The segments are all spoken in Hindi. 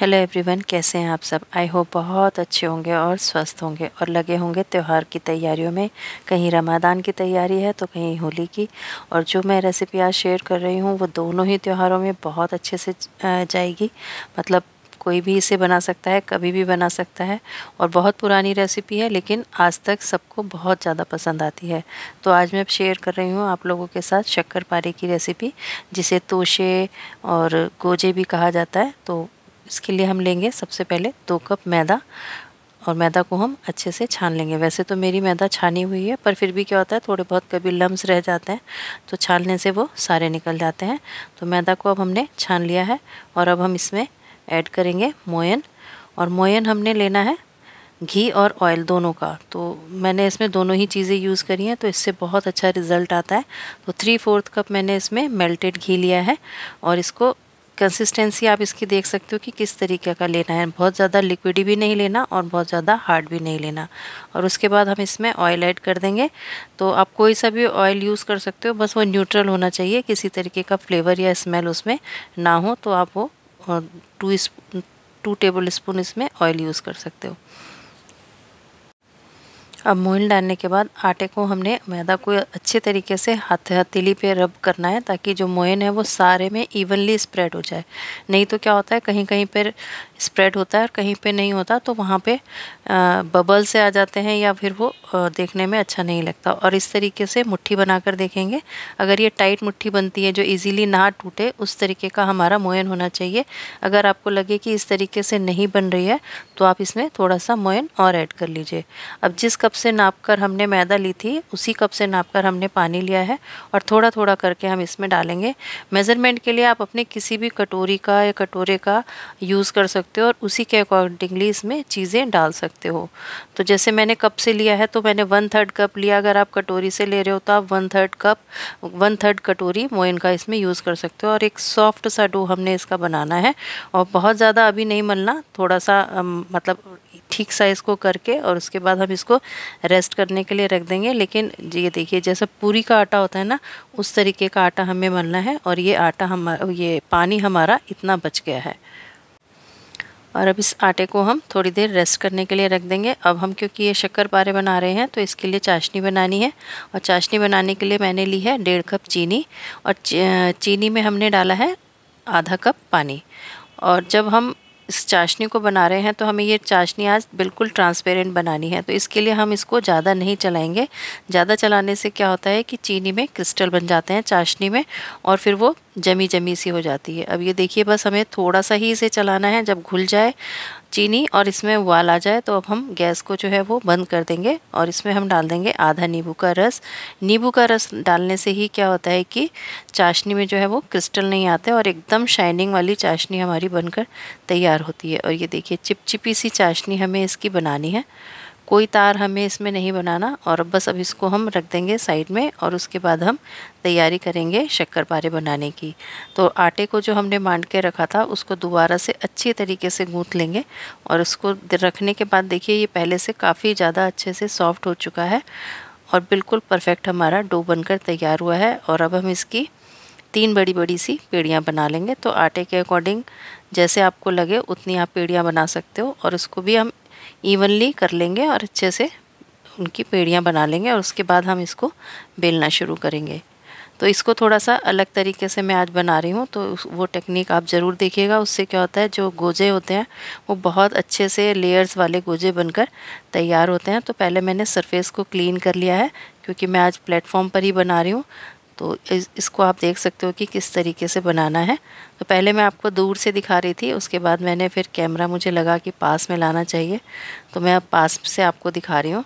हेलो एवरीवन कैसे हैं आप सब आई होप बहुत अच्छे होंगे और स्वस्थ होंगे और लगे होंगे त्यौहार की तैयारियों में कहीं रमादान की तैयारी है तो कहीं होली की और जो मैं रेसिपी आज शेयर कर रही हूँ वो दोनों ही त्यौहारों में बहुत अच्छे से जाएगी मतलब कोई भी इसे बना सकता है कभी भी बना सकता है और बहुत पुरानी रेसिपी है लेकिन आज तक सबको बहुत ज़्यादा पसंद आती है तो आज मैं शेयर कर रही हूँ आप लोगों के साथ शक्कर पारे की रेसिपी जिसे तोशे और गोजे भी कहा जाता है तो इसके लिए हम लेंगे सबसे पहले दो कप मैदा और मैदा को हम अच्छे से छान लेंगे वैसे तो मेरी मैदा छानी हुई है पर फिर भी क्या होता है थोड़े बहुत कभी लम्स रह जाते हैं तो छानने से वो सारे निकल जाते हैं तो मैदा को अब हमने छान लिया है और अब हम इसमें ऐड करेंगे मोयन और मोयन हमने लेना है घी और ऑयल दोनों का तो मैंने इसमें दोनों ही चीज़ें यूज़ करी हैं तो इससे बहुत अच्छा रिज़ल्ट आता है तो थ्री फोर्थ कप मैंने इसमें मेल्टेड घी लिया है और इसको कंसिस्टेंसी आप इसकी देख सकते हो कि किस तरीके का लेना है बहुत ज़्यादा लिक्विड भी नहीं लेना और बहुत ज़्यादा हार्ड भी नहीं लेना और उसके बाद हम इसमें ऑयल ऐड कर देंगे तो आप कोई सा भी ऑयल यूज़ कर सकते हो बस वो न्यूट्रल होना चाहिए किसी तरीके का फ्लेवर या स्मेल उसमें ना हो तो आप वो टू टू टेबल स्पून इसमें ऑयल यूज़ कर सकते हो अब मोइन डालने के बाद आटे को हमने मैदा को अच्छे तरीके से हाथ हथेली पे रब करना है ताकि जो मोइन है वो सारे में इवनली स्प्रेड हो जाए नहीं तो क्या होता है कहीं कहीं पर स्प्रेड होता है और कहीं पे नहीं होता तो वहाँ पे बबल से आ जाते हैं या फिर वो देखने में अच्छा नहीं लगता और इस तरीके से मुट्ठी बनाकर देखेंगे अगर ये टाइट मुट्ठी बनती है जो इजीली ना टूटे उस तरीके का हमारा मोयन होना चाहिए अगर आपको लगे कि इस तरीके से नहीं बन रही है तो आप इसमें थोड़ा सा मोयन और ऐड कर लीजिए अब जिस कप से नाप कर हमने मैदा ली थी उसी कप से नाप कर हमने पानी लिया है और थोड़ा थोड़ा करके हम इसमें डालेंगे मेज़रमेंट के लिए आप अपने किसी भी कटोरी का या कटोरे का यूज़ कर सकते हो और उसी के अकॉर्डिंगली इसमें चीज़ें डाल सकते हो तो जैसे मैंने कप से लिया है तो मैंने वन थर्ड कप लिया अगर आप कटोरी से ले रहे हो तो आप one third cup one third कटोरी मोइन का इसमें यूज़ कर सकते हो और एक सॉफ्ट सा डो हमने इसका बनाना है और बहुत ज़्यादा अभी नहीं मलना थोड़ा सा मतलब ठीक साइज़ को करके और उसके बाद हम इसको रेस्ट करने के लिए रख देंगे लेकिन ये देखिए जैसा पूरी का आटा होता है ना उस तरीके का आटा हमें मलना है और ये आटा हम ये पानी हमारा इतना बच गया है और अब इस आटे को हम थोड़ी देर रेस्ट करने के लिए रख देंगे अब हम क्योंकि ये शक्कर पारे बना रहे हैं तो इसके लिए चाशनी बनानी है और चाशनी बनाने के लिए मैंने ली है डेढ़ कप चीनी और चीनी में हमने डाला है आधा कप पानी और जब हम इस चाशनी को बना रहे हैं तो हमें ये चाशनी आज बिल्कुल ट्रांसपेरेंट बनानी है तो इसके लिए हम इसको ज़्यादा नहीं चलाएंगे ज़्यादा चलाने से क्या होता है कि चीनी में क्रिस्टल बन जाते हैं चाशनी में और फिर वो जमी जमी सी हो जाती है अब ये देखिए बस हमें थोड़ा सा ही इसे चलाना है जब घुल जाए चीनी और इसमें उबाल आ जाए तो अब हम गैस को जो है वो बंद कर देंगे और इसमें हम डाल देंगे आधा नींबू का रस नींबू का रस डालने से ही क्या होता है कि चाशनी में जो है वो क्रिस्टल नहीं आते और एकदम शाइनिंग वाली चाशनी हमारी बनकर तैयार होती है और ये देखिए चिपचिपी सी चाशनी हमें इसकी बनानी है कोई तार हमें इसमें नहीं बनाना और बस अब इसको हम रख देंगे साइड में और उसके बाद हम तैयारी करेंगे शक्कर पारे बनाने की तो आटे को जो हमने मांड के रखा था उसको दोबारा से अच्छी तरीके से गूँथ लेंगे और उसको रखने के बाद देखिए ये पहले से काफ़ी ज़्यादा अच्छे से सॉफ्ट हो चुका है और बिल्कुल परफेक्ट हमारा डो बनकर तैयार हुआ है और अब हम इसकी तीन बड़ी बड़ी सी पेड़ियाँ बना लेंगे तो आटे के अकॉर्डिंग जैसे आपको लगे उतनी आप पेड़ियाँ बना सकते हो और उसको भी हम इवनली कर लेंगे और अच्छे से उनकी पेड़ियाँ बना लेंगे और उसके बाद हम इसको बेलना शुरू करेंगे तो इसको थोड़ा सा अलग तरीके से मैं आज बना रही हूँ तो वो टेक्निक आप ज़रूर देखिएगा उससे क्या होता है जो गोजे होते हैं वो बहुत अच्छे से लेयर्स वाले गोजे बनकर तैयार होते हैं तो पहले मैंने सरफेस को क्लीन कर लिया है क्योंकि मैं आज प्लेटफॉर्म पर ही बना रही हूँ तो इस, इसको आप देख सकते हो कि किस तरीके से बनाना है तो पहले मैं आपको दूर से दिखा रही थी उसके बाद मैंने फिर कैमरा मुझे लगा कि पास में लाना चाहिए तो मैं अब पास से आपको दिखा रही हूँ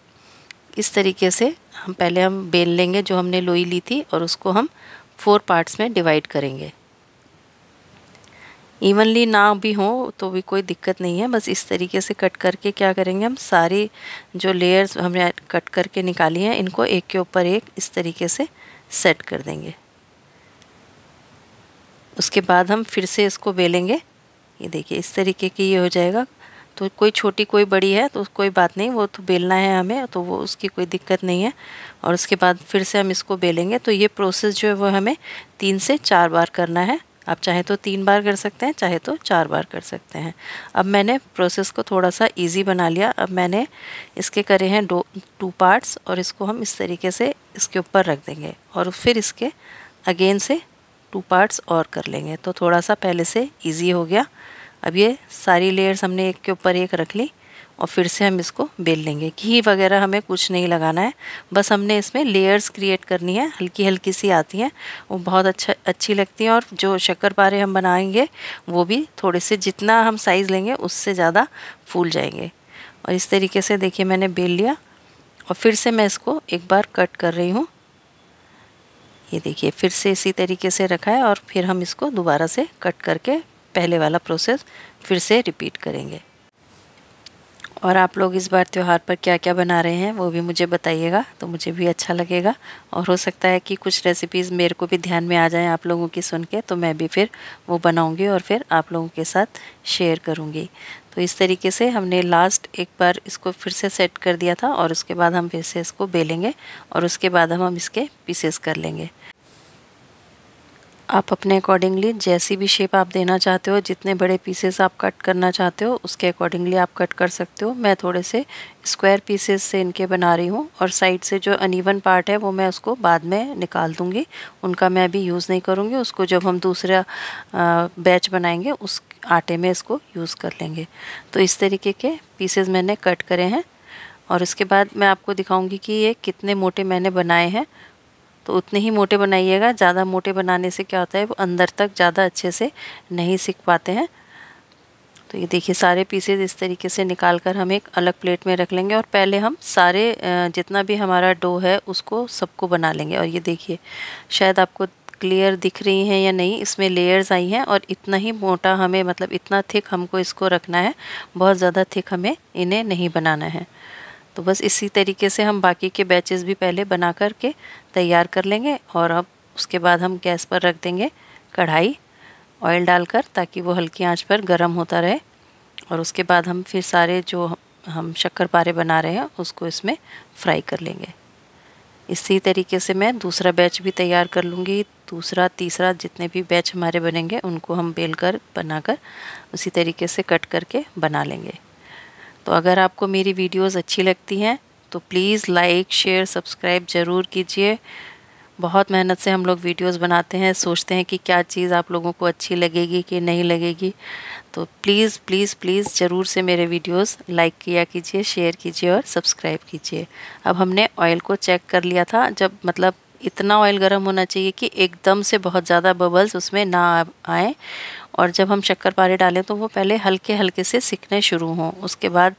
इस तरीके से हम पहले हम बेल लेंगे जो हमने लोई ली थी और उसको हम फोर पार्ट्स में डिवाइड करेंगे इवनली ना भी हो तो भी कोई दिक्कत नहीं है बस इस तरीके से कट करके क्या करेंगे हम सारी जो लेयर्स हमने कट करके निकाली हैं इनको एक के ऊपर एक इस तरीके से सेट कर देंगे उसके बाद हम फिर से इसको बेलेंगे ये देखिए इस तरीके की ये हो जाएगा तो कोई छोटी कोई बड़ी है तो कोई बात नहीं वो तो बेलना है हमें तो वो उसकी कोई दिक्कत नहीं है और उसके बाद फिर से हम इसको बेलेंगे तो ये प्रोसेस जो है वो हमें तीन से चार बार करना है आप चाहे तो तीन बार कर सकते हैं चाहे तो चार बार कर सकते हैं अब मैंने प्रोसेस को थोड़ा सा इजी बना लिया अब मैंने इसके करे हैं दो टू पार्ट्स और इसको हम इस तरीके से इसके ऊपर रख देंगे और फिर इसके अगेन से टू पार्ट्स और कर लेंगे तो थोड़ा सा पहले से ईजी हो गया अब ये सारी लेयर्स हमने एक के ऊपर एक रख ली और फिर से हम इसको बेल लेंगे घी वगैरह हमें कुछ नहीं लगाना है बस हमने इसमें लेयर्स क्रिएट करनी है हल्की हल्की सी आती हैं वो बहुत अच्छा अच्छी लगती हैं और जो शक्कर पारे हम बनाएंगे वो भी थोड़े से जितना हम साइज़ लेंगे उससे ज़्यादा फूल जाएंगे और इस तरीके से देखिए मैंने बेल लिया और फिर से मैं इसको एक बार कट कर रही हूँ ये देखिए फिर से इसी तरीके से रखा है और फिर हम इसको दोबारा से कट करके पहले वाला प्रोसेस फिर से रिपीट करेंगे और आप लोग इस बार त्यौहार पर क्या क्या बना रहे हैं वो भी मुझे बताइएगा तो मुझे भी अच्छा लगेगा और हो सकता है कि कुछ रेसिपीज़ मेरे को भी ध्यान में आ जाएं आप लोगों की सुन के तो मैं भी फिर वो बनाऊंगी और फिर आप लोगों के साथ शेयर करूंगी तो इस तरीके से हमने लास्ट एक बार इसको फिर से सेट कर दिया था और उसके बाद हम फिर से इसको बेलेंगे और उसके बाद हम हम इसके पीसेस कर लेंगे आप अपने अकॉर्डिंगली जैसी भी शेप आप देना चाहते हो जितने बड़े पीसेस आप कट करना चाहते हो उसके अकॉर्डिंगली आप कट कर सकते हो मैं थोड़े से स्क्वायर पीसेस से इनके बना रही हूँ और साइड से जो अनइवन पार्ट है वो मैं उसको बाद में निकाल दूँगी उनका मैं अभी यूज़ नहीं करूँगी उसको जब हम दूसरा बैच बनाएंगे उस आटे में इसको यूज़ कर लेंगे तो इस तरीके के पीसेज मैंने कट करे हैं और इसके बाद मैं आपको दिखाऊँगी कि ये कितने मोटे मैंने बनाए हैं तो उतने ही मोटे बनाइएगा ज़्यादा मोटे बनाने से क्या होता है वो अंदर तक ज़्यादा अच्छे से नहीं सीख पाते हैं तो ये देखिए सारे पीसेज इस तरीके से निकाल कर हम एक अलग प्लेट में रख लेंगे और पहले हम सारे जितना भी हमारा डो है उसको सबको बना लेंगे और ये देखिए शायद आपको क्लियर दिख रही हैं या नहीं इसमें लेयर्स आई हैं और इतना ही मोटा हमें मतलब इतना थिक हमको इसको रखना है बहुत ज़्यादा थिक हमें इन्हें नहीं बनाना है तो बस इसी तरीके से हम बाकी के बैचेस भी पहले बना कर के तैयार कर लेंगे और अब उसके बाद हम गैस पर रख देंगे कढ़ाई ऑयल डालकर ताकि वो हल्की आंच पर गर्म होता रहे और उसके बाद हम फिर सारे जो हम शक्कर पारे बना रहे हैं उसको इसमें फ्राई कर लेंगे इसी तरीके से मैं दूसरा बैच भी तैयार कर लूँगी दूसरा तीसरा जितने भी बैच हमारे बनेंगे उनको हम बेल कर बनाकर उसी तरीके से कट करके बना लेंगे तो अगर आपको मेरी वीडियोस अच्छी लगती हैं तो प्लीज़ लाइक शेयर सब्सक्राइब ज़रूर कीजिए बहुत मेहनत से हम लोग वीडियोस बनाते हैं सोचते हैं कि क्या चीज़ आप लोगों को अच्छी लगेगी कि नहीं लगेगी तो प्लीज़ प्लीज़ प्लीज़ ज़रूर से मेरे वीडियोस लाइक किया कीजिए शेयर कीजिए और सब्सक्राइब कीजिए अब हमने ऑयल को चेक कर लिया था जब मतलब इतना ऑयल गर्म होना चाहिए कि एकदम से बहुत ज़्यादा बबल्स उसमें ना आए और जब हम शक्कर पारे डालें तो वो पहले हल्के हल्के से सीखने शुरू हों उसके बाद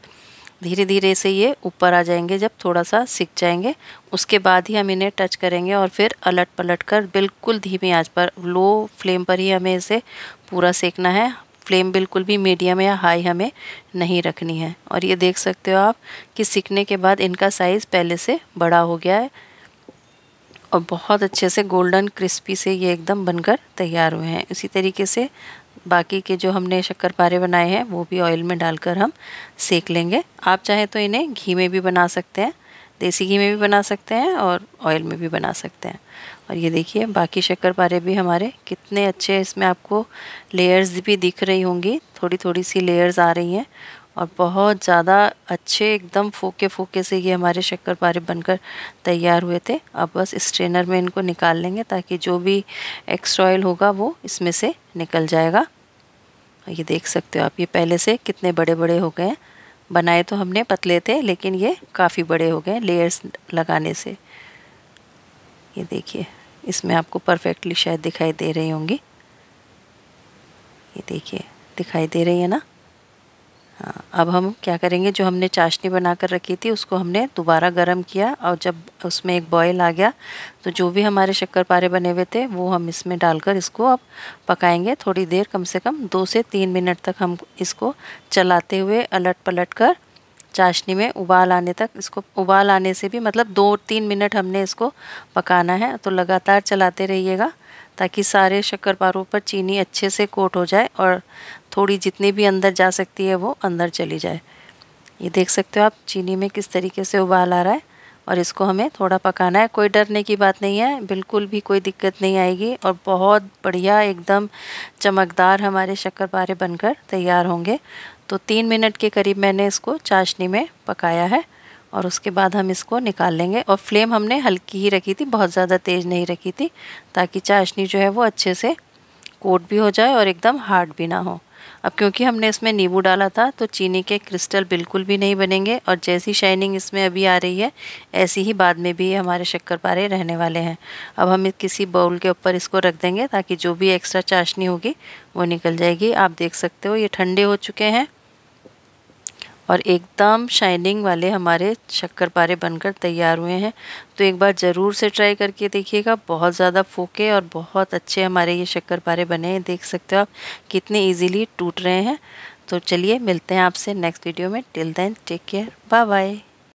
धीरे धीरे से ये ऊपर आ जाएंगे जब थोड़ा सा सीख जाएंगे उसके बाद ही हम इन्हें टच करेंगे और फिर अलट पलट कर बिल्कुल धीमी आंच पर लो फ्लेम पर ही हमें इसे पूरा सेकना है फ्लेम बिल्कुल भी मीडियम या हाई हमें नहीं रखनी है और ये देख सकते हो आप कि सीखने के बाद इनका साइज़ पहले से बड़ा हो गया है और बहुत अच्छे से गोल्डन क्रिस्पी से ये एकदम बनकर तैयार हुए हैं इसी तरीके से बाकी के जो हमने शक्कर पारे बनाए हैं वो भी ऑयल में डालकर हम सेक लेंगे आप चाहें तो इन्हें घी में भी बना सकते हैं देसी घी में भी बना सकते हैं और ऑयल में भी बना सकते हैं और ये देखिए बाकी शक्कर पारे भी हमारे कितने अच्छे इसमें आपको लेयर्स भी दिख रही होंगी थोड़ी थोड़ी सी लेयर्स आ रही हैं और बहुत ज़्यादा अच्छे एकदम फूके फूके से ये हमारे शक्कर पारे बनकर तैयार हुए थे अब बस स्ट्रेनर में इनको निकाल लेंगे ताकि जो भी एक्स्ट्रा ऑयल होगा वो इसमें से निकल जाएगा ये देख सकते हो आप ये पहले से कितने बड़े बड़े हो गए हैं बनाए तो हमने पतले थे लेकिन ये काफ़ी बड़े हो गए लेयर्स लगाने से ये देखिए इसमें आपको परफेक्टली शायद दिखाई दे रही होंगी ये देखिए दिखाई दे रही है ना हाँ अब हम क्या करेंगे जो हमने चाशनी बना कर रखी थी उसको हमने दोबारा गर्म किया और जब उसमें एक बॉयल आ गया तो जो भी हमारे शक्कर पारे बने हुए थे वो हम इसमें डालकर इसको अब पकाएंगे थोड़ी देर कम से कम दो से तीन मिनट तक हम इसको चलाते हुए अलट पलट कर चाशनी में उबाल आने तक इसको उबाल आने से भी मतलब दो तीन मिनट हमने इसको पकाना है तो लगातार चलाते रहिएगा ताकि सारे शक्करपारों पर चीनी अच्छे से कोट हो जाए और थोड़ी जितनी भी अंदर जा सकती है वो अंदर चली जाए ये देख सकते हो आप चीनी में किस तरीके से उबाल आ रहा है और इसको हमें थोड़ा पकाना है कोई डरने की बात नहीं है बिल्कुल भी कोई दिक्कत नहीं आएगी और बहुत बढ़िया एकदम चमकदार हमारे शक्करपारे बनकर तैयार होंगे तो तीन मिनट के करीब मैंने इसको चाशनी में पकाया है और उसके बाद हम इसको निकाल लेंगे और फ्लेम हमने हल्की ही रखी थी बहुत ज़्यादा तेज़ नहीं रखी थी ताकि चाशनी जो है वो अच्छे से कोट भी हो जाए और एकदम हार्ड भी ना हो अब क्योंकि हमने इसमें नींबू डाला था तो चीनी के क्रिस्टल बिल्कुल भी नहीं बनेंगे और जैसी शाइनिंग इसमें अभी आ रही है ऐसी ही बाद में भी हमारे शक्कर पारे रहने वाले हैं अब हम किसी बाउल के ऊपर इसको रख देंगे ताकि जो भी एक्स्ट्रा चाशनी होगी वो निकल जाएगी आप देख सकते हो ये ठंडे हो चुके हैं और एकदम शाइनिंग वाले हमारे शक्कर पारे बनकर तैयार हुए हैं तो एक बार ज़रूर से ट्राई करके देखिएगा बहुत ज़्यादा फूके और बहुत अच्छे हमारे ये शक्कर पारे बने हैं देख सकते हो आप कितने इजीली टूट रहे हैं तो चलिए मिलते हैं आपसे नेक्स्ट वीडियो में till then take care bye bye